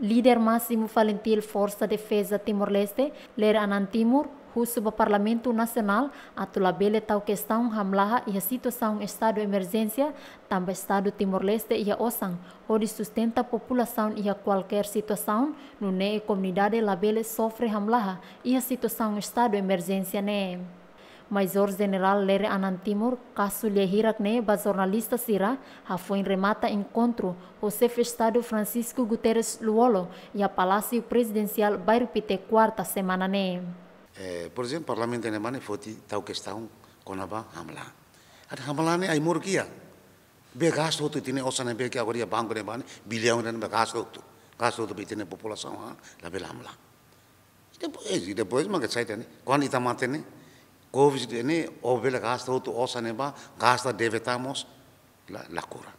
Líder máximo falentil Força Defesa Timor-Leste, ler Anan Timor, Rusuba Parlamento Nacional, atulabele tal questão hamlaha e a situação estado emergência, também estado Timor-Leste e a OSAN, onde sustenta a população e a qualquer situação, não é comunidade labele sofre hamlaha e a situação estado emergência né major general Lere Anantimur, caso lhe Hirakne, ba jornalista Sira, ha foi remata encontro o chefe Estado Francisco Guterres Luolo e a Palácio Presidencial Bairro Pite quarta semana ne. Né? Eh, por exemplo, parlamento alemão é foi tal questão com a Hamla. A Hamla ne ai murgia. Begas hoto tine osane be que agora banco ne né, bane né, bilhão ne begas hoto. Gas hoto bitine população a bela Hamla. E depois, e depois, mas que sai tene, quando está mantendo, κόβεις την ταινία, ο Βέλε γάστα ούτου όσαν είπα, γάστα ντεβετάμος, λακούρα.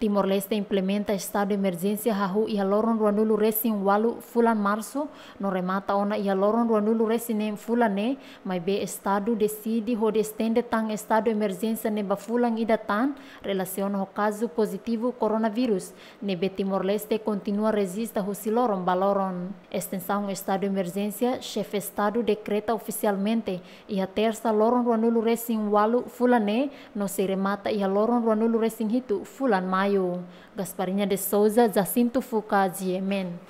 Timor-Leste implementa estado de emergência e a loron ruanulu resin walu fulan março, no remata ona e a loron ruanulu resinem Fulané, mas be estado decide ho de estende tan estado de emergência neba fulan idatan tan, relaciona o caso positivo coronavírus, nebe Timor-Leste continua resista ho siloron baloron. Extensão estado de emergência, chefe estado decreta oficialmente e a terça loron ruanulu resin walu Fulané, no se remata a loron ruanulu resin hitu fulan mai. Sampaio, de Souza, Jacinto Fuca, Yemen.